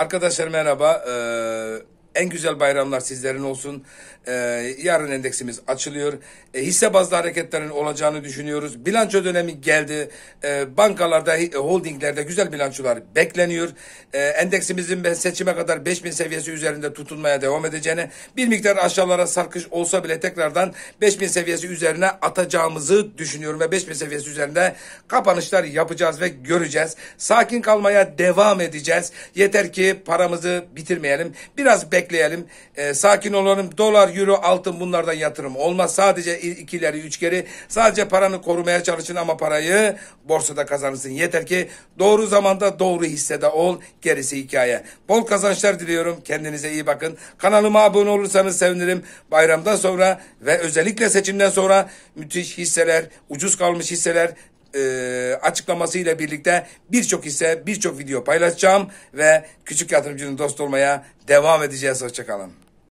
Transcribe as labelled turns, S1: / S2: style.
S1: Arkadaşlar merhaba. Ee, en güzel bayramlar sizlerin olsun. Ee, yarın endeksimiz açılıyor. E, hisse bazlı hareketlerin olacağını düşünüyoruz. Bilanço dönemi geldi. E, bankalarda, holdinglerde güzel bilançolar bekleniyor. E, endeksimizin ben seçime kadar 5000 seviyesi üzerinde tutunmaya devam edeceğini, bir miktar aşağılara sarkış olsa bile tekrardan 5000 seviyesi üzerine atacağımızı düşünüyorum ve 5000 seviyesi üzerinde kapanışlar yapacağız ve göreceğiz. Sakin kalmaya devam edeceğiz. Yeter ki paramızı bitirmeyelim. Biraz bekleyelim bekleyelim. E, sakin olalım. Dolar, euro, altın bunlardan yatırım olmaz. Sadece ikileri, üçleri. Sadece paranı korumaya çalışın ama parayı borsada kazanırsın. Yeter ki doğru zamanda doğru hissede ol. Gerisi hikaye. Bol kazançlar diliyorum. Kendinize iyi bakın. Kanalıma abone olursanız sevinirim. Bayramdan sonra ve özellikle seçimden sonra müthiş hisseler, ucuz kalmış hisseler e, açıklamasıyla birlikte birçok hisse, birçok video paylaşacağım ve küçük yatırımcının dost olmaya devam edeceğiz. Hoşçakalın.